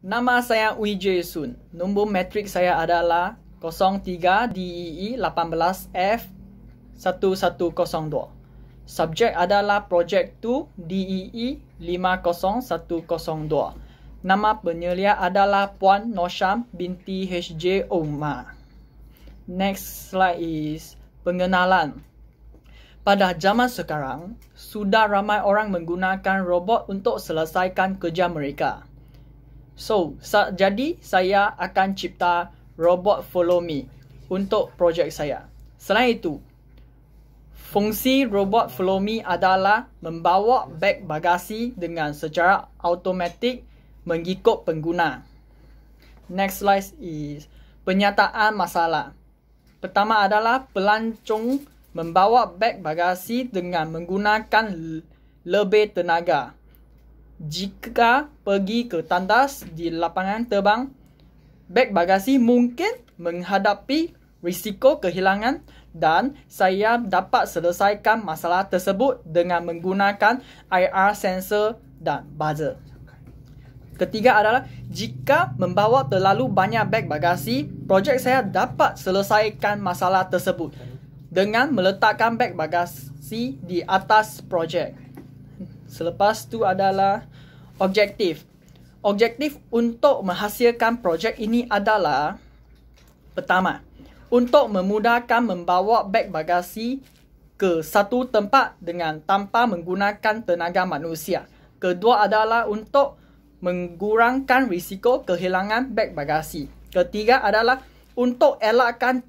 Nama saya Wee Jae Sun. Nombor metrik saya adalah 03DEE18F1102. Subjek adalah projek 2 DEE50102. Nama penyelia adalah Puan Nosham binti HJ Oma. Next slide is pengenalan. Pada zaman sekarang, sudah ramai orang menggunakan robot untuk selesaikan kerja mereka. So, sa- jadi saya akan cipta robot follow me untuk projek saya. Selain itu, fungsi robot follow me adalah membawa beg bagasi dengan secara automatik mengikut pengguna. Next slide is penyataan masalah. Pertama adalah pelancong membawa beg bagasi dengan menggunakan lebih tenaga jika pergi ke tandas di lapangan terbang, beg bagasi mungkin menghadapi risiko kehilangan dan saya dapat selesaikan masalah tersebut dengan menggunakan IR sensor dan buzzer. Ketiga adalah jika membawa terlalu banyak beg bagasi, projek saya dapat selesaikan masalah tersebut dengan meletakkan beg bagasi di atas projek. Selepas tu adalah objektif. Objektif untuk menghasilkan projek ini adalah pertama, untuk memudahkan membawa beg bagasi ke satu tempat dengan tanpa menggunakan tenaga manusia. Kedua adalah untuk mengurangkan risiko kehilangan beg bagasi. Ketiga adalah untuk elakkan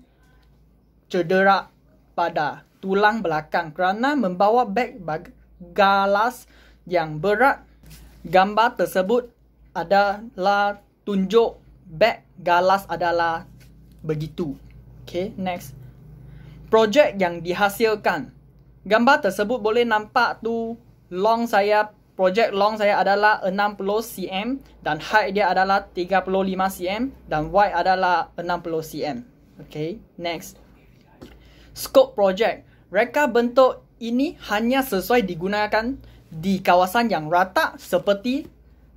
cedera pada tulang belakang kerana membawa beg bagasi galas yang berat. Gambar tersebut adalah tunjuk beg galas adalah begitu. Okay, next. Projek yang dihasilkan. Gambar tersebut boleh nampak tu long saya, projek long saya adalah 60 cm dan height dia adalah 35 cm dan wide adalah 60 cm. Okay, next. Scope project. Reka bentuk ini hanya sesuai digunakan di kawasan yang rata seperti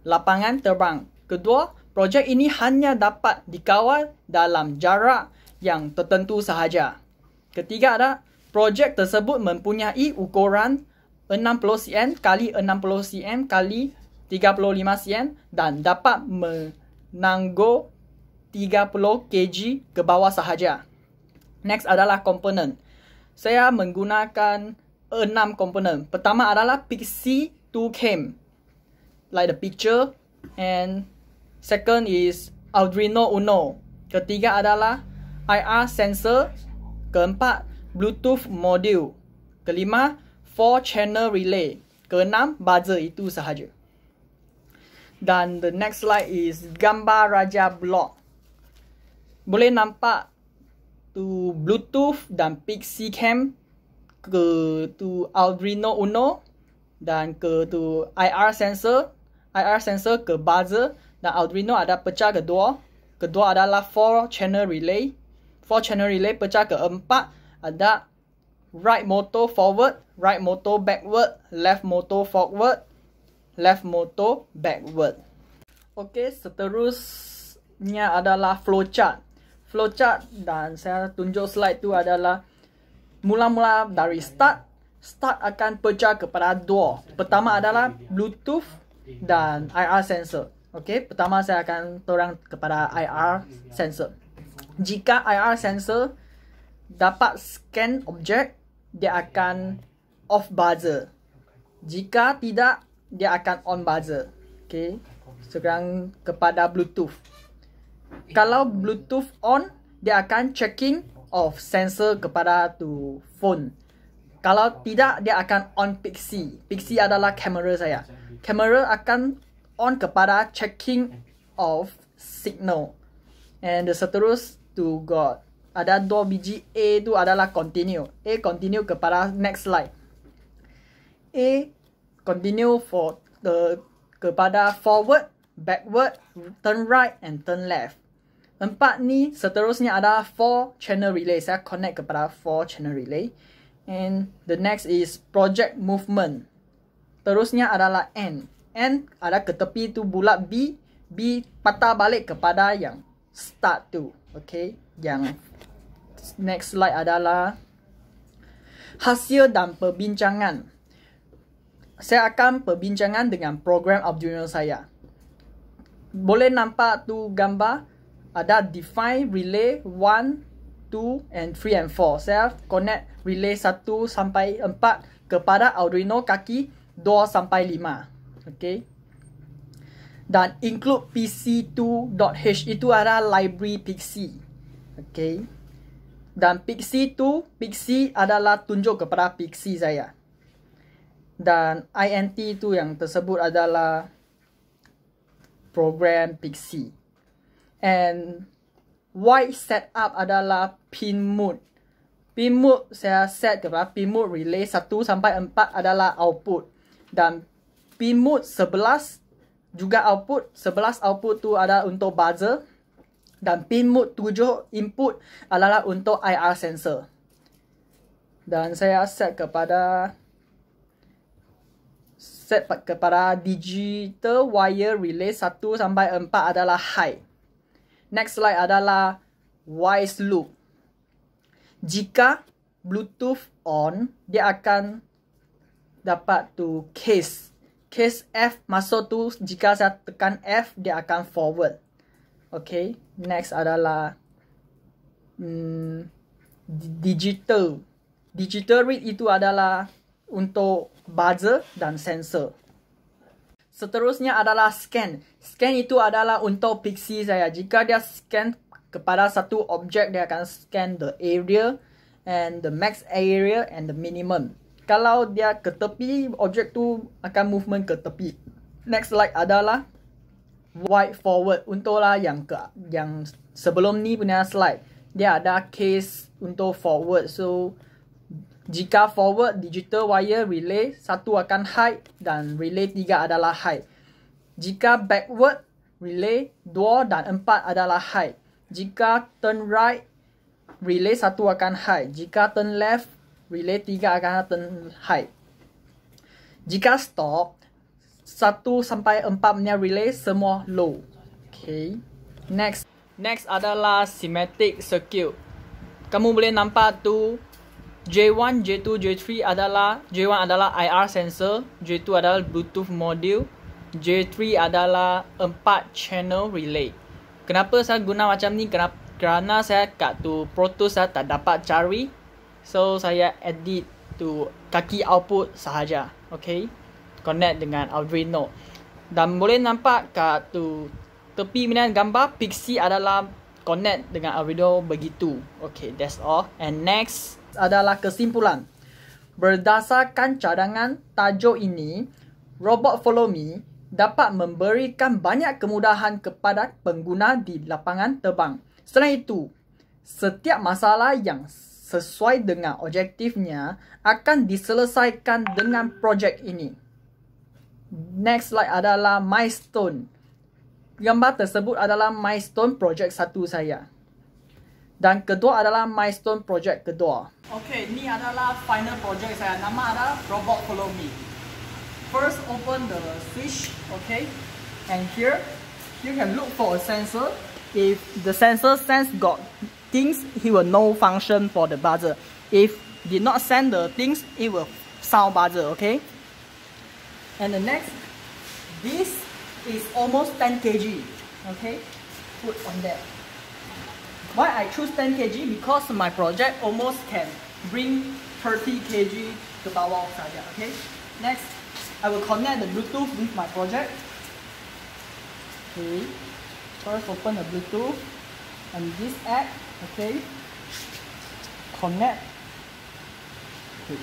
lapangan terbang. Kedua, projek ini hanya dapat dikawal dalam jarak yang tertentu sahaja. Ketiga ada, projek tersebut mempunyai ukuran 60 cm x 60 cm x 35 cm dan dapat menangguh 30 kg ke bawah sahaja. Next adalah komponen. Saya menggunakan enam komponen. Pertama adalah Pixie 2 Cam, like the picture. And second is Arduino Uno. Ketiga adalah IR sensor. Keempat, Bluetooth module. Kelima, four channel relay. Keenam, buzzer itu sahaja. Dan the next slide is gambar raja blok. Boleh nampak tu Bluetooth dan Pixie Cam ke tu Arduino Uno dan ke tu IR sensor, IR sensor ke buzzer dan Arduino ada pecah ke dua, kedua adalah four channel relay, four channel relay pecah ke empat ada right motor forward, right motor backward, left motor forward, left motor backward. Okay, seterusnya adalah flowchart. Flowchart dan saya tunjuk slide tu adalah mula-mula dari start start akan pecah kepada dua. Pertama adalah Bluetooth dan IR sensor. Okey, pertama saya akan terang kepada IR sensor. Jika IR sensor dapat scan objek, dia akan off buzzer. Jika tidak, dia akan on buzzer. Okey. Sekarang kepada Bluetooth. Kalau Bluetooth on, dia akan checking of sensor kepada tu phone. Kalau tidak, dia akan on Pixie. Pixie adalah kamera saya. Kamera akan on kepada checking of signal. And seterus tu got ada dua biji A tu adalah continue. A continue kepada next slide. A continue for the kepada forward, backward, turn right and turn left. Empat ni seterusnya ada four channel relay. Saya connect kepada four channel relay. And the next is project movement. Terusnya adalah N. N ada ke tepi tu bulat B. B patah balik kepada yang start tu. Okay. Yang next slide adalah hasil dan perbincangan. Saya akan perbincangan dengan program Arduino saya. Boleh nampak tu gambar? ada ah, define relay 1, 2 and 3 and 4. saya connect relay 1 sampai 4 kepada Arduino kaki 2 sampai 5. Okay. Dan include pc2.h itu adalah library pixie. Okay. Dan pixie tu, pixie adalah tunjuk kepada pixie saya. Dan int itu yang tersebut adalah program pixie. And white setup adalah pin mode. Pin mode saya set ke lah. Pin mode relay 1 sampai 4 adalah output. Dan pin mode 11 juga output. 11 output tu ada untuk buzzer. Dan pin mode 7 input adalah untuk IR sensor. Dan saya set kepada set kepada digital wire relay 1 sampai 4 adalah high. Next slide adalah wise loop. Jika Bluetooth on, dia akan dapat to case. Case F masuk tu jika saya tekan F dia akan forward. Okay, next adalah mm, digital. Digital read itu adalah untuk buzzer dan sensor. Seterusnya adalah scan. Scan itu adalah untuk pixie saya. Jika dia scan kepada satu objek, dia akan scan the area and the max area and the minimum. Kalau dia ke tepi, objek tu akan movement ke tepi. Next slide adalah wide forward. Untuklah yang ke, yang sebelum ni punya slide. Dia ada case untuk forward. So, jika forward digital wire relay satu akan high dan relay tiga adalah high. Jika backward relay dua dan empat adalah high. Jika turn right relay satu akan high. Jika turn left relay tiga akan turn high. Jika stop satu sampai empat punya relay semua low. Okay. Next. Next adalah symmetric circuit. Kamu boleh nampak tu J1, J2, J3 adalah J1 adalah IR sensor, J2 adalah Bluetooth module, J3 adalah 4 channel relay. Kenapa saya guna macam ni? Kenapa? Kerana saya kat tu Proto saya tak dapat cari. So saya edit tu kaki output sahaja. Okay. Connect dengan Arduino. Dan boleh nampak kat tu tepi minat gambar Pixie adalah connect dengan Arduino begitu. Okay, that's all. And next adalah kesimpulan. Berdasarkan cadangan tajuk ini, robot Follow Me dapat memberikan banyak kemudahan kepada pengguna di lapangan terbang. Selain itu, setiap masalah yang sesuai dengan objektifnya akan diselesaikan dengan projek ini. Next slide adalah milestone. Gambar tersebut adalah milestone projek satu saya dan kedua adalah milestone project kedua. Okay, ni adalah final project saya. Nama adalah Robot Follow Me. First, open the switch, okay? And here, you can look for a sensor. If the sensor sense got things, he will know function for the buzzer. If did not send the things, it will sound buzzer, okay? And the next, this is almost 10 kg, okay? Put on there. Why I choose 10 kg? Because my project almost can bring 30 kg to power of charger, okay? Next, I will connect the Bluetooth with my project. Okay, first open the Bluetooth and this app, okay, connect. Okay,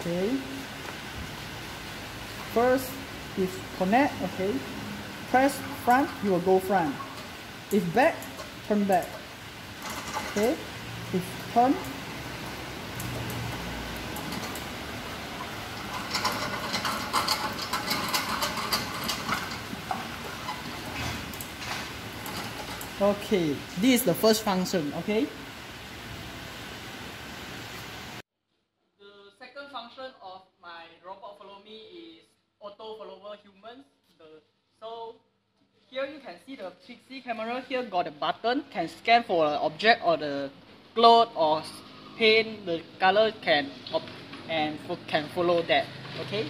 okay. first is connect, okay, press front, you will go front. If back, turn back okay This turn okay this is the first function okay Trixie camera here got a button, can scan for an object or the cloth or paint, the color can, and can follow that, okay?